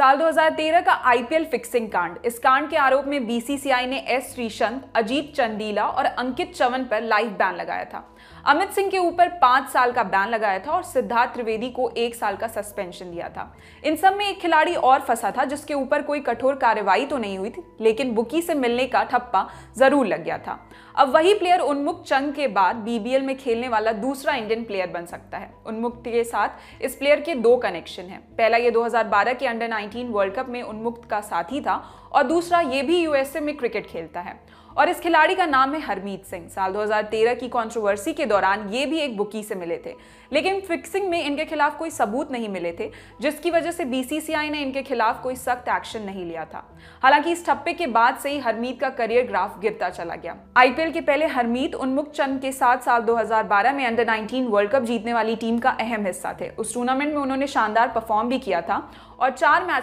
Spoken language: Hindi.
साल 2013 का आईपीएल फिक्सिंग कांड इस कांड के आरोप में बीसीसीआई ने एस श्रीशंत अजीत चंदीला और अंकित चवन पर लाइफ बैन लगाया था अमित सिंह के ऊपर पांच साल का बैन लगाया था और सिद्धार्थ त्रिवेदी को एक साल का सस्पेंशन दिया था इन सब में एक खिलाड़ी और फंसा था जिसके ऊपर कोई कठोर कार्रवाई तो नहीं हुई थी लेकिन बुकी से मिलने का ठप्पा जरूर लग गया था अब वही प्लेयर उन्मुख चंग के बाद बीबीएल में खेलने वाला दूसरा इंडियन प्लेयर बन सकता है उन्मुक्त के साथ इस प्लेयर के दो कनेक्शन हैं पहला ये 2012 के अंडर 19 वर्ल्ड कप में उन्मुक्त का साथी था और दूसरा ये भी यूएसए में क्रिकेट खेलता है और इस खिलाड़ी का नाम है हरमीत सिंह साल 2013 की कंट्रोवर्सी के दौरान ये भी एक बुकी से मिले थे लेकिन फिक्सिंग में इनके खिलाफ कोई सबूत नहीं मिले थे जिसकी वजह से बीसीसीआई ने इनके खिलाफ कोई सख्त एक्शन नहीं लिया था हालांकि इस ठप्पे के बाद से ही हरमीत का करियर ग्राफ गिरता चला गया आईपीएल के पहले हरमीत उन्मुख चंद के साथ साल दो में अंडर नाइनटीन वर्ल्ड कप जीतने वाली टीम का अहम हिस्सा थे उस टूर्नामेंट में उन्होंने शानदार परफॉर्म भी किया था और चार मैच